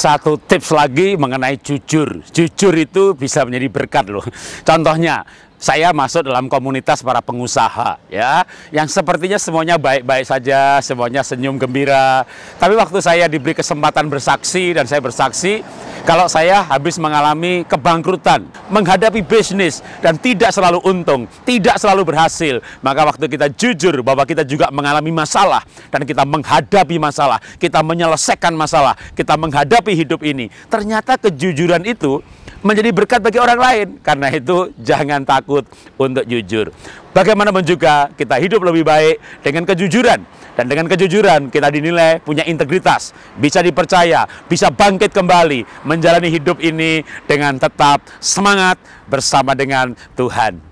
satu tips lagi mengenai jujur. Jujur itu bisa menjadi berkat loh. Contohnya, saya masuk dalam komunitas para pengusaha ya yang sepertinya semuanya baik-baik saja semuanya senyum gembira tapi waktu saya diberi kesempatan bersaksi dan saya bersaksi kalau saya habis mengalami kebangkrutan menghadapi bisnis dan tidak selalu untung tidak selalu berhasil maka waktu kita jujur bahwa kita juga mengalami masalah dan kita menghadapi masalah kita menyelesaikan masalah kita menghadapi hidup ini ternyata kejujuran itu menjadi berkat bagi orang lain. Karena itu jangan takut untuk jujur. Bagaimanapun juga kita hidup lebih baik dengan kejujuran. Dan dengan kejujuran kita dinilai punya integritas, bisa dipercaya, bisa bangkit kembali, menjalani hidup ini dengan tetap semangat bersama dengan Tuhan.